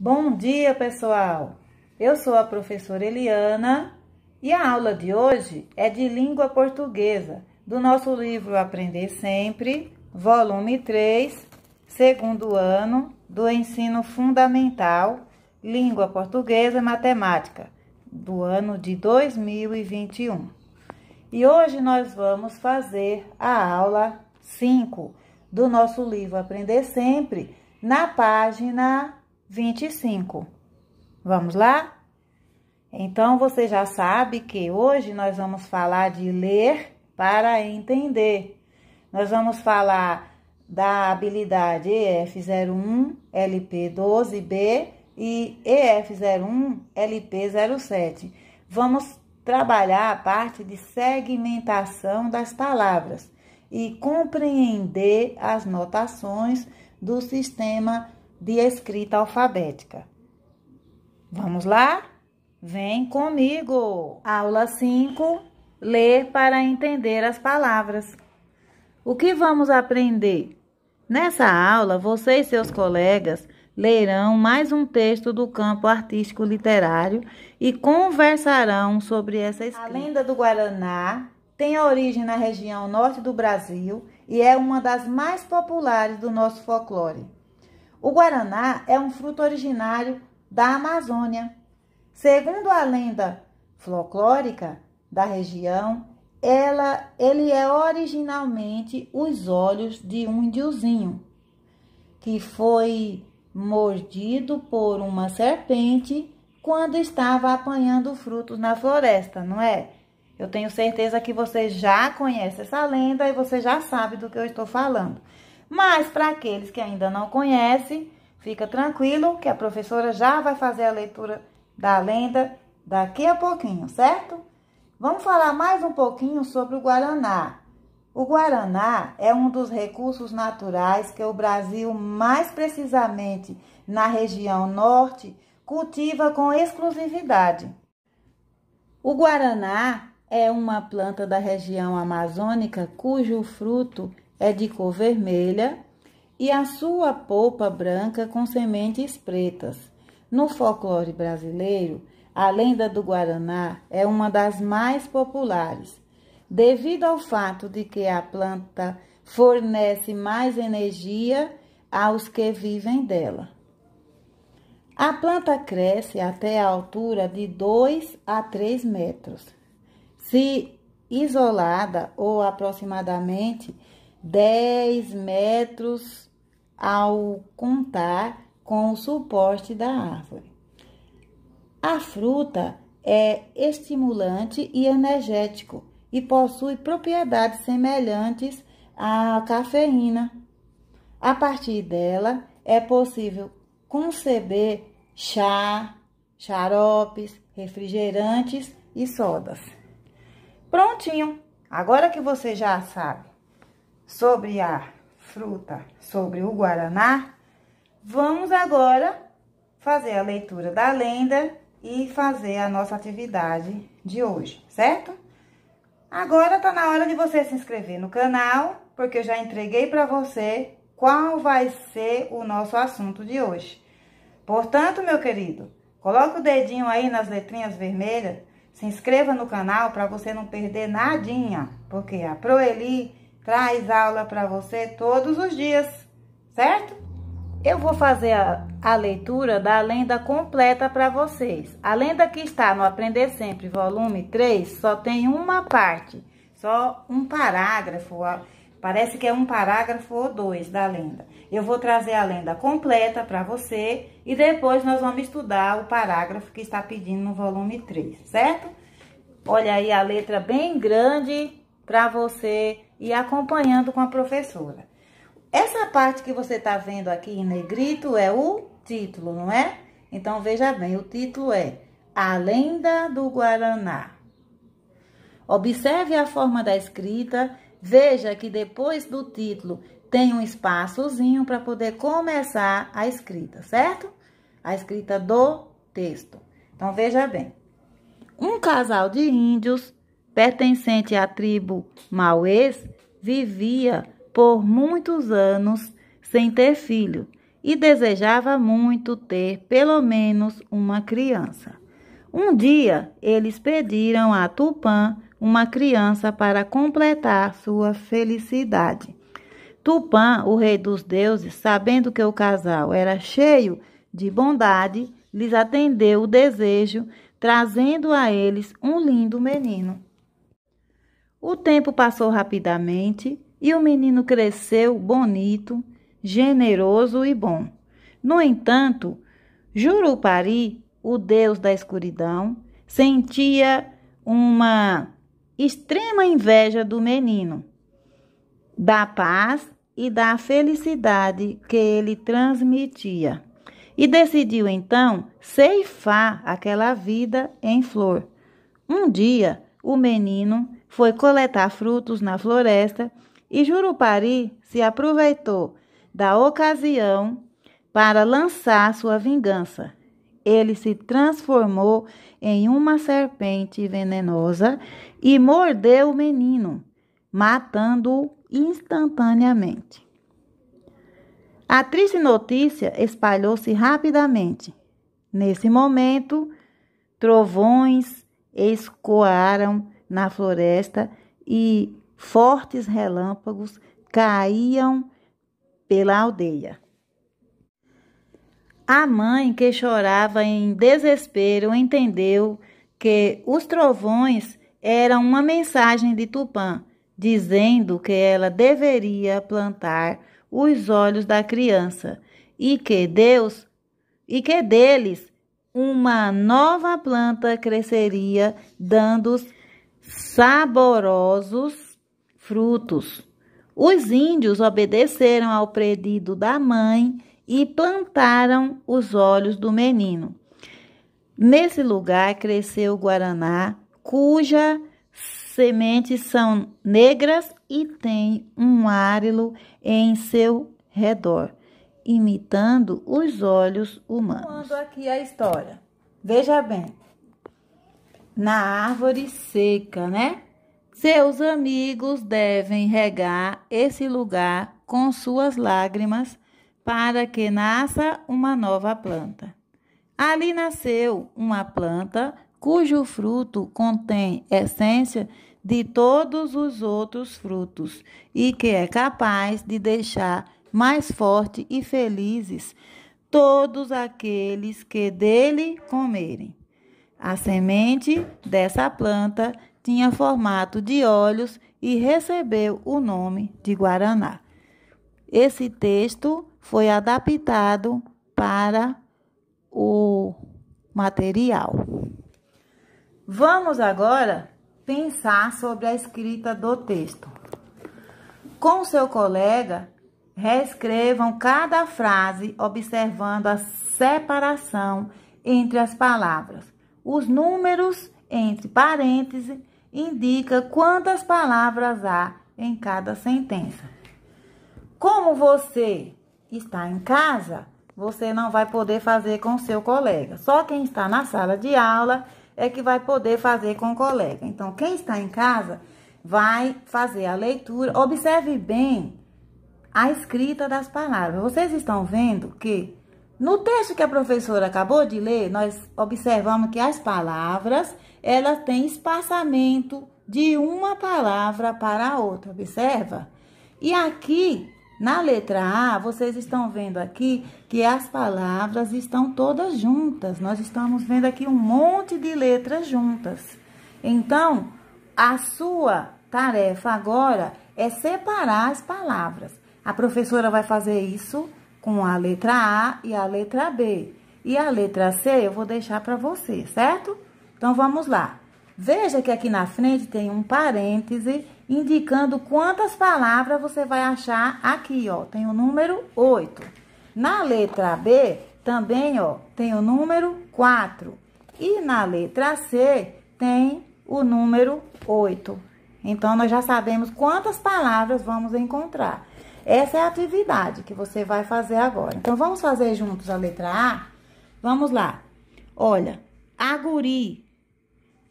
Bom dia, pessoal! Eu sou a professora Eliana e a aula de hoje é de língua portuguesa do nosso livro Aprender Sempre, volume 3, segundo ano do ensino fundamental, língua portuguesa e matemática, do ano de 2021. E hoje nós vamos fazer a aula 5 do nosso livro Aprender Sempre na página 25. Vamos lá? Então, você já sabe que hoje nós vamos falar de ler para entender. Nós vamos falar da habilidade EF01, LP12B e EF01, LP07. Vamos trabalhar a parte de segmentação das palavras e compreender as notações do sistema de escrita alfabética. Vamos lá? Vem comigo! Aula 5: Ler para entender as palavras. O que vamos aprender? Nessa aula, você e seus colegas lerão mais um texto do campo artístico literário e conversarão sobre essa escrita. A lenda do Guaraná tem origem na região norte do Brasil e é uma das mais populares do nosso folclore. O guaraná é um fruto originário da Amazônia. Segundo a lenda folclórica da região, ela, ele é originalmente os olhos de um índiozinho que foi mordido por uma serpente quando estava apanhando frutos na floresta, não é? Eu tenho certeza que você já conhece essa lenda e você já sabe do que eu estou falando. Mas para aqueles que ainda não conhecem, fica tranquilo que a professora já vai fazer a leitura da lenda daqui a pouquinho, certo? Vamos falar mais um pouquinho sobre o Guaraná. O Guaraná é um dos recursos naturais que o Brasil, mais precisamente na região norte, cultiva com exclusividade. O Guaraná é uma planta da região amazônica cujo fruto é de cor vermelha e a sua polpa branca com sementes pretas. No folclore brasileiro, a lenda do Guaraná é uma das mais populares, devido ao fato de que a planta fornece mais energia aos que vivem dela. A planta cresce até a altura de 2 a 3 metros. Se isolada ou aproximadamente 10 metros ao contar com o suporte da árvore. A fruta é estimulante e energético e possui propriedades semelhantes à cafeína. A partir dela é possível conceber chá, xaropes, refrigerantes e sodas. Prontinho! Agora que você já sabe sobre a fruta, sobre o guaraná, vamos agora fazer a leitura da lenda e fazer a nossa atividade de hoje, certo? Agora tá na hora de você se inscrever no canal, porque eu já entreguei para você qual vai ser o nosso assunto de hoje. Portanto, meu querido, coloque o dedinho aí nas letrinhas vermelhas, se inscreva no canal para você não perder nadinha, porque a Proeli traz aula para você todos os dias, certo? Eu vou fazer a, a leitura da lenda completa para vocês. A lenda que está no Aprender Sempre, volume 3, só tem uma parte, só um parágrafo, parece que é um parágrafo ou dois da lenda. Eu vou trazer a lenda completa para você e depois nós vamos estudar o parágrafo que está pedindo no volume 3, certo? Olha aí a letra bem grande para você e acompanhando com a professora. Essa parte que você está vendo aqui em negrito é o título, não é? Então, veja bem, o título é A Lenda do Guaraná. Observe a forma da escrita, veja que depois do título tem um espaçozinho para poder começar a escrita, certo? A escrita do texto. Então, veja bem. Um casal de índios pertencente à tribo Mauês, vivia por muitos anos sem ter filho e desejava muito ter pelo menos uma criança. Um dia, eles pediram a Tupã uma criança para completar sua felicidade. Tupã, o rei dos deuses, sabendo que o casal era cheio de bondade, lhes atendeu o desejo, trazendo a eles um lindo menino. O tempo passou rapidamente e o menino cresceu bonito, generoso e bom. No entanto, Jurupari, o deus da escuridão, sentia uma extrema inveja do menino, da paz e da felicidade que ele transmitia. E decidiu então ceifar aquela vida em flor. Um dia, o menino foi coletar frutos na floresta e Jurupari se aproveitou da ocasião para lançar sua vingança. Ele se transformou em uma serpente venenosa e mordeu o menino, matando-o instantaneamente. A triste notícia espalhou-se rapidamente. Nesse momento, trovões escoaram na floresta e fortes relâmpagos caíam pela aldeia. A mãe, que chorava em desespero, entendeu que os trovões eram uma mensagem de Tupã, dizendo que ela deveria plantar os olhos da criança e que Deus e que deles uma nova planta cresceria, dando-os saborosos frutos. Os índios obedeceram ao pedido da mãe e plantaram os olhos do menino. Nesse lugar cresceu o guaraná, cuja sementes são negras e tem um árilo em seu redor, imitando os olhos humanos. Quando aqui a história. Veja bem, na árvore seca, né? Seus amigos devem regar esse lugar com suas lágrimas para que nasça uma nova planta. Ali nasceu uma planta cujo fruto contém essência de todos os outros frutos e que é capaz de deixar mais forte e felizes todos aqueles que dele comerem. A semente dessa planta tinha formato de olhos e recebeu o nome de Guaraná. Esse texto foi adaptado para o material. Vamos agora pensar sobre a escrita do texto. Com seu colega, reescrevam cada frase observando a separação entre as palavras os números entre parênteses indica quantas palavras há em cada sentença. Como você está em casa, você não vai poder fazer com seu colega. Só quem está na sala de aula é que vai poder fazer com o colega. Então, quem está em casa vai fazer a leitura. Observe bem a escrita das palavras. Vocês estão vendo que no texto que a professora acabou de ler, nós observamos que as palavras, elas têm espaçamento de uma palavra para a outra, observa? E aqui, na letra A, vocês estão vendo aqui que as palavras estão todas juntas. Nós estamos vendo aqui um monte de letras juntas. Então, a sua tarefa agora é separar as palavras. A professora vai fazer isso com a letra A e a letra B. E a letra C eu vou deixar para você, certo? Então, vamos lá. Veja que aqui na frente tem um parêntese indicando quantas palavras você vai achar aqui, ó. Tem o número 8. Na letra B, também, ó, tem o número 4. E na letra C, tem o número 8. Então, nós já sabemos quantas palavras vamos encontrar. Essa é a atividade que você vai fazer agora. Então, vamos fazer juntos a letra A? Vamos lá. Olha, aguri.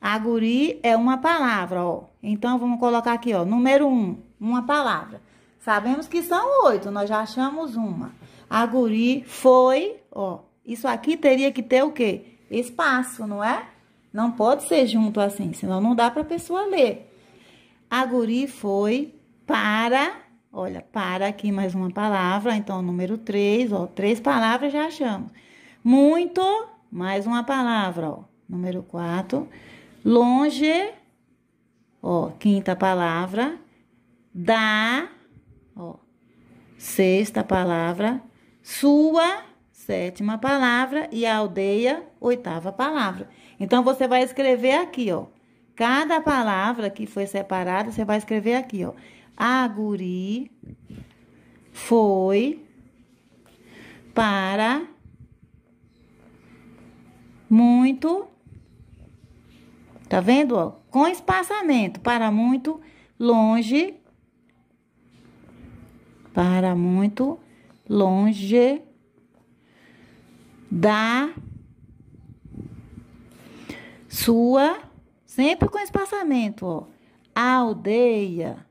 Aguri é uma palavra, ó. Então, vamos colocar aqui, ó, número um, uma palavra. Sabemos que são oito, nós já achamos uma. Aguri foi, ó. Isso aqui teria que ter o quê? Espaço, não é? Não pode ser junto assim, senão não dá para a pessoa ler. Aguri foi para Olha, para aqui mais uma palavra, então número 3, ó, três palavras já achamos. Muito, mais uma palavra, ó, número 4. Longe, ó, quinta palavra. Da, ó, sexta palavra. Sua, sétima palavra. E aldeia, oitava palavra. Então você vai escrever aqui, ó. Cada palavra que foi separada, você vai escrever aqui, ó a guri foi para muito, tá vendo? Ó, com espaçamento, para muito longe, para muito longe da sua, sempre com espaçamento, ó, aldeia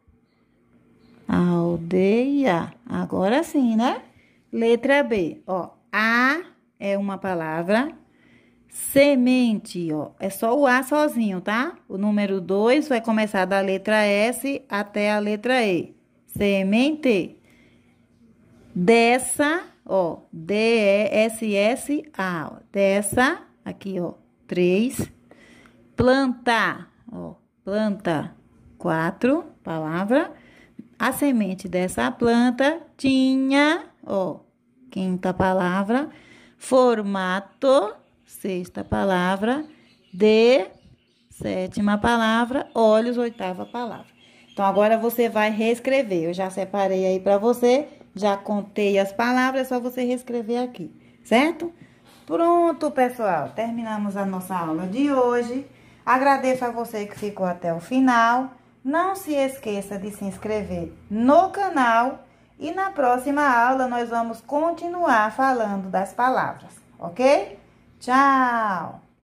Aldeia. Agora sim, né? Letra B, ó. A é uma palavra. Semente, ó. É só o A sozinho, tá? O número 2 vai começar da letra S até a letra E. Semente. Dessa, ó. D-E-S-S-A. Dessa, aqui, ó. 3. Plantar, ó. Planta. 4. Palavra. A semente dessa planta tinha, ó, quinta palavra, formato, sexta palavra, de, sétima palavra, olhos, oitava palavra. Então, agora você vai reescrever. Eu já separei aí para você, já contei as palavras, é só você reescrever aqui, certo? Pronto, pessoal, terminamos a nossa aula de hoje. Agradeço a você que ficou até o final. Não se esqueça de se inscrever no canal e na próxima aula nós vamos continuar falando das palavras, ok? Tchau!